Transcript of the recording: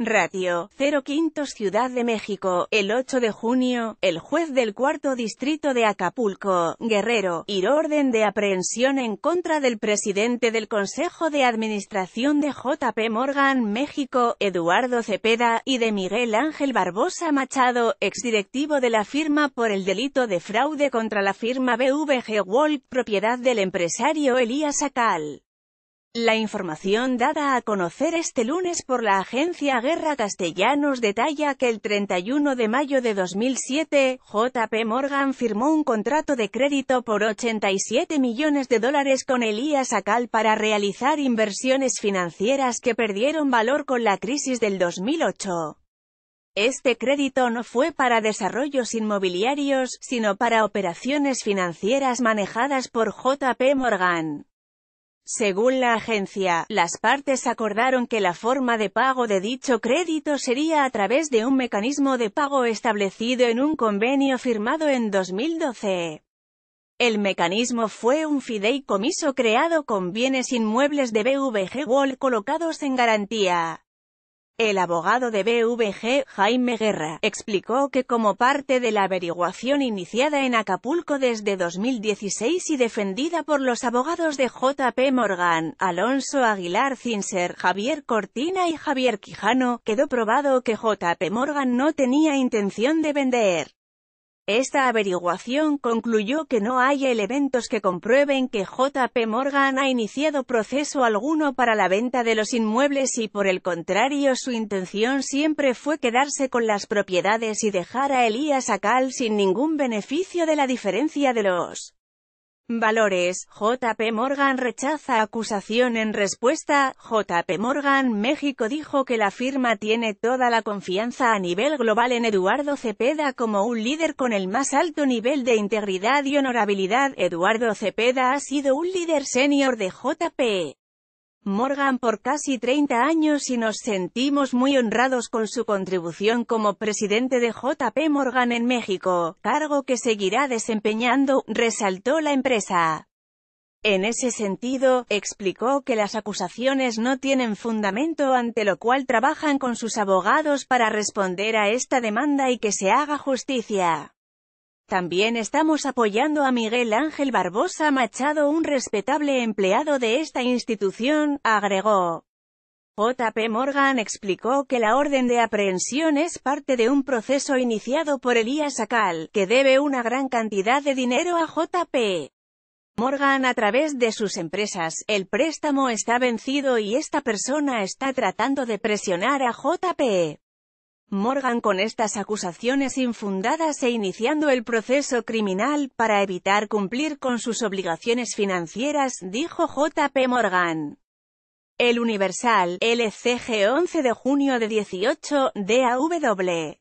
Ratio, 05 Ciudad de México, el 8 de junio, el juez del cuarto distrito de Acapulco, Guerrero, ir orden de aprehensión en contra del presidente del Consejo de Administración de JP Morgan México, Eduardo Cepeda, y de Miguel Ángel Barbosa Machado, exdirectivo de la firma por el delito de fraude contra la firma BVG Wolf, propiedad del empresario Elías Acal. La información dada a conocer este lunes por la agencia Guerra Castellanos detalla que el 31 de mayo de 2007, JP Morgan firmó un contrato de crédito por 87 millones de dólares con Elías Acal para realizar inversiones financieras que perdieron valor con la crisis del 2008. Este crédito no fue para desarrollos inmobiliarios, sino para operaciones financieras manejadas por JP Morgan. Según la agencia, las partes acordaron que la forma de pago de dicho crédito sería a través de un mecanismo de pago establecido en un convenio firmado en 2012. El mecanismo fue un fideicomiso creado con bienes inmuebles de BVG Wall colocados en garantía. El abogado de BVG, Jaime Guerra, explicó que como parte de la averiguación iniciada en Acapulco desde 2016 y defendida por los abogados de JP Morgan, Alonso Aguilar Zinser, Javier Cortina y Javier Quijano, quedó probado que JP Morgan no tenía intención de vender esta averiguación concluyó que no hay elementos que comprueben que JP Morgan ha iniciado proceso alguno para la venta de los inmuebles y por el contrario su intención siempre fue quedarse con las propiedades y dejar a Elías Acal sin ningún beneficio de la diferencia de los Valores, JP Morgan rechaza acusación en respuesta, JP Morgan México dijo que la firma tiene toda la confianza a nivel global en Eduardo Cepeda como un líder con el más alto nivel de integridad y honorabilidad. Eduardo Cepeda ha sido un líder senior de JP. Morgan por casi 30 años y nos sentimos muy honrados con su contribución como presidente de JP Morgan en México, cargo que seguirá desempeñando, resaltó la empresa. En ese sentido, explicó que las acusaciones no tienen fundamento ante lo cual trabajan con sus abogados para responder a esta demanda y que se haga justicia. También estamos apoyando a Miguel Ángel Barbosa Machado, un respetable empleado de esta institución, agregó. J.P. Morgan explicó que la orden de aprehensión es parte de un proceso iniciado por Elías Acal, que debe una gran cantidad de dinero a J.P. Morgan a través de sus empresas. El préstamo está vencido y esta persona está tratando de presionar a J.P. Morgan con estas acusaciones infundadas e iniciando el proceso criminal para evitar cumplir con sus obligaciones financieras, dijo JP Morgan. El Universal, LCG 11 de junio de 18, DAW.